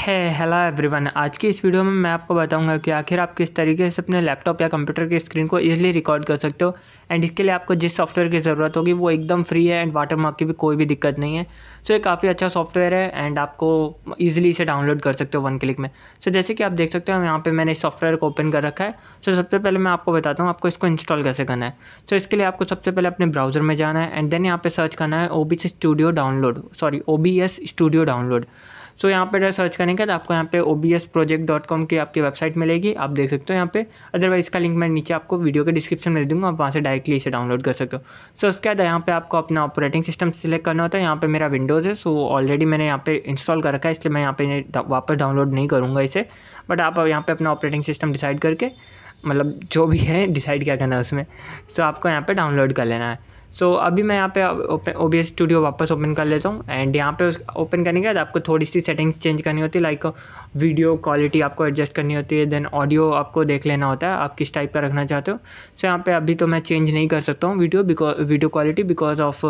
है hello everyone आज की इस वीडियो में मैं आपको बताऊंगा कि आखिर आप किस तरीके से अपने लैपटॉप या कंप्यूटर की स्क्रीन को इजीली रिकॉर्ड कर सकते हो एंड इसके लिए आपको जिस सॉफ्टवेयर की ज़रूरत होगी वो एकदम फ्री है एंड वाटर मार्क की भी कोई भी दिक्कत नहीं है सो so, ये काफ़ी अच्छा सॉफ्टवेयर है एंड आपको ईजिली इसे डाउनलोड कर सकते हो वन क्लिक में सो so, जैसे कि आप देख सकते हो यहाँ पर मैंने इस सॉफ्टवेयर को ओपन कर रखा है सो so, सबसे पहले मैं आपको बताता हूँ आपको इसको इंस्टॉल कैसे करना है सो so, इसके लिए आपको सबसे पहले अपने ब्राउज़र में जाना है एंड देन यहाँ पर सर्च करना है O studio download sorry O studio download so यहाँ पर सर्च करने के बाद आपको यहाँ पे O B S project dot com की आपकी वेबसाइट मिलेगी आप देख सकते हो यहाँ पे अदरवाइज इसका लिंक मैं नीचे आपको वीडियो के डिस्क्रिप्शन में दे दूँगा आप वहाँ से डायरेक्टली इसे डाउनलोड कर सकते हो सो उसके बाद यहाँ पे आपको अपना ऑपरेटिंग सिस्टम सिलेक्ट करना होता है यहाँ पे मेरा विंडोज़ है सो ऑलरेडी मैंने यहाँ पे इंस्टॉल कर रखा है इसलिए मैं यहाँ पे वापस डाउनलोड नहीं करूँगा इसे बट आप यहाँ पर अपना ऑपरेटिंग सिस्टम डिसाइड करके मतलब जो भी है डिसाइड क्या करना है उसमें सो आपको यहाँ पर डाउनलोड कर लेना है सो so, अभी मैं यहाँ पे ओपन ओ बी स्टूडियो वापस ओपन कर लेता हूँ एंड यहाँ पे ओपन करने के बाद आपको थोड़ी सी सेटिंग्स चेंज करनी होती है लाइक वीडियो क्वालिटी आपको एडजस्ट करनी होती है देन ऑडियो आपको देख लेना होता है आप किस टाइप का रखना चाहते हो सो so, यहाँ पे अभी तो मैं चेंज नहीं कर सकता हूँ video because video quality because of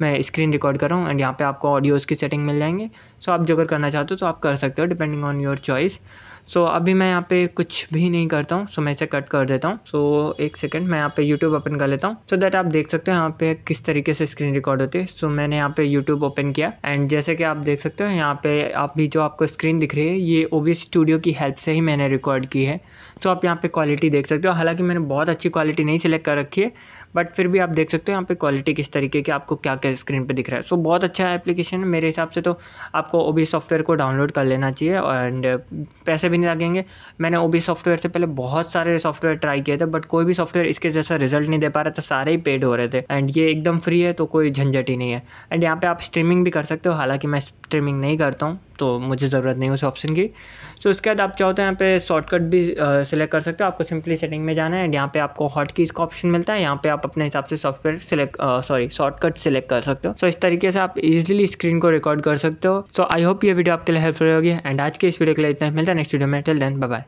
मैं स्क्रीन रिकॉर्ड कर रहा हूँ एंड यहाँ पर आपको ऑडियोज़ की सेटिंग मिल जाएंगे सो so, आप जो अगर करना चाहते हो तो आप कर सकते हो depending on your choice so अभी मैं यहाँ पे कुछ भी नहीं करता हूँ सो मैं इसे कट कर देता हूँ सो एक सेकेंड मैं यहाँ पे यूट्यूब ओपन कर लेता हूँ सो दैट आप देख सकते हो यहाँ पे पे किस तरीके से स्क्रीन रिकॉर्ड होती है सो मैंने यहाँ पे यूट्यूब ओपन किया एंड जैसे कि आप देख सकते हो यहाँ पे आप भी जो आपको स्क्रीन दिख रही है ये ओ स्टूडियो की हेल्प से ही मैंने रिकॉर्ड की है सो आप यहाँ पे क्वालिटी देख सकते हो हालांकि मैंने बहुत अच्छी क्वालिटी नहीं सिलेक्ट कर रखी है बट फिर भी आप देख सकते हो यहाँ पे क्वालिटी किस तरीके की आपको क्या क्या स्क्रीन पर दिख रहा है सो बहुत अच्छा एप्लीकेशन है मेरे हिसाब से तो आपको ओ सॉफ्टवेयर को डाउनलोड कर लेना चाहिए एंड पैसे भी नहीं लगेंगे मैंने ओ सॉफ्टवेयर से पहले बहुत सारे सॉफ्टवेयर ट्राई किए थे बट कोई भी सॉफ्टवेयर इसके जैसा रिजल्ट नहीं दे पा रहा था सारे ही पेड हो रहे थे एंड ये एकदम फ्री है तो कोई झंझट ही नहीं है एंड यहाँ पे आप स्ट्रीमिंग भी कर सकते हो हालांकि मैं स्ट्रीमिंग नहीं करता हूँ तो मुझे ज़रूरत नहीं उस ऑप्शन की सो so, उसके बाद आप चाहो तो यहाँ पे शॉर्टकट भी सिलेक्ट कर सकते हो आपको सिंपली सेटिंग में जाना है एंड यहाँ पे आपको हॉट कीज़ का ऑप्शन मिलता है यहाँ पे आप अपने हिसाब से software select sorry shortcut select कर सकते हो सो so, इस तरीके से आप इजिली स्क्रीन को रिकॉर्ड कर सकते हो सो आई होप ये वीडियो आपके लिए हेल्पफुल होगी एंड आज के इस वीडियो के लिए इतना मिलता है नेक्स्ट वीडियो में टिल देन बाय